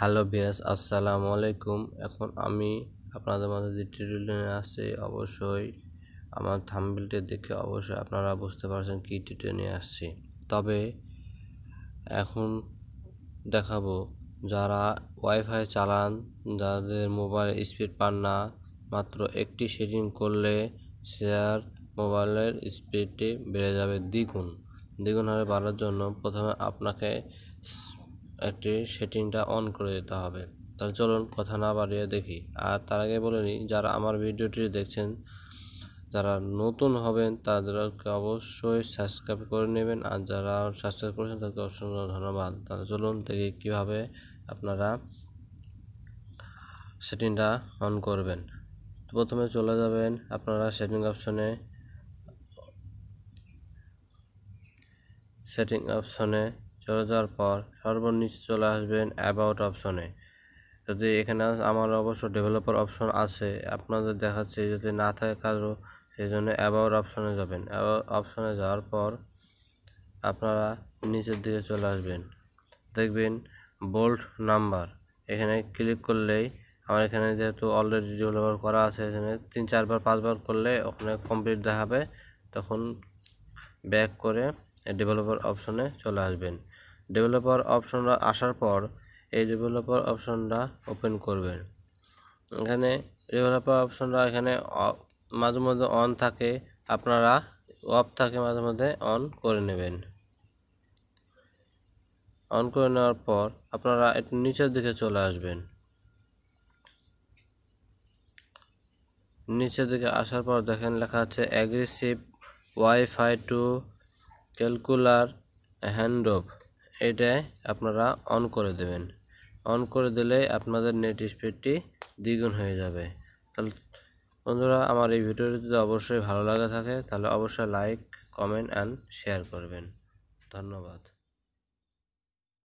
hello বিয়াস আসসালামু আলাইকুম এখন আমি আপনাদের মাঝে যে টিউটোরিয়াল আসছি অবশ্যই আমার থাম্বিলটি দেখে অবশ্যই আপনারা বুঝতে পারছেন কী টিউটোরিয়াল নিয়ে আসছি তবে এখন দেখাবো যারা ওয়াইফাই চালান যাদের মোবাইল স্পিড পান না মাত্র একটি সেটিং করলে শেয়ার মোবাইলের স্পিডটি বেড়ে যাবে দ্বিগুণ দ্বিগুণ হারে বাড়ার জন্য প্রথমে আপনাকে একটি সেটিংটা অন করে দিতে হবে তাহলে চলুন কথা না বাড়িয়ে দেখি আর তার আগে বলে নিই যারা আমার ভিডিওটি দেখছেন যারা নতুন হবেন তাদেরকে অবশ্যই সাবস্ক্রাইব করে নেবেন আর যারা সাবস্ক্রাইব করেছেন তাদেরকে অসংখ্য ধন্যবাদ তাহলে চলুন দেখি কীভাবে আপনারা সেটিংটা অন করবেন প্রথমে চলে যাবেন আপনারা সেটিং অপশনে সেটিং অপশনে চলে যাওয়ার পর সর্বনিচ চলে আসবেন অ্যাবাউট অপশনে যদি এখানে আমার অবশ্য ডেভেলপার অপশন আছে আপনাদের দেখাচ্ছে যদি না থাকে কারো সেই জন্য অ্যাবাউট অপশনে যাবেন অপশনে যাওয়ার পর আপনারা নিচের দিকে চলে আসবেন দেখবেন বোল্ট নাম্বার এখানে ক্লিক করলেই আমার এখানে যেহেতু অলরেডি ডেভেলপার করা আছে এখানে তিন চারবার পাঁচবার করলে ওখানে কমপ্লিট দেখাবে তখন ব্যাক করে ডেভেলপার অপশনে চলে আসবেন ডেভেলপার অপশনটা আসার পর এই ডেভেলপার অপশনটা ওপেন করবেন এখানে ডেভেলপার অপশনটা এখানে মাঝে মধ্যে অন থাকে আপনারা অফ থাকে মাঝে মধ্যে অন করে নেবেন অন করে নেওয়ার পর আপনারা একটু নিচের দিকে চলে আসবেন নিচের দিকে আসার পর দেখেন লেখা আছে aggressive wifi to calculator hand এটা আপনারা অন করে দেবেন অন করে দিলে আপনাদের নেট স্পিডটি দ্বিগুণ হয়ে যাবে তাহলে বন্ধুরা আমার এই ভিডিওটি যদি অবশ্যই ভালো লাগা থাকে তাহলে অবশ্যই লাইক কমেন্ট অ্যান্ড শেয়ার করবেন ধন্যবাদ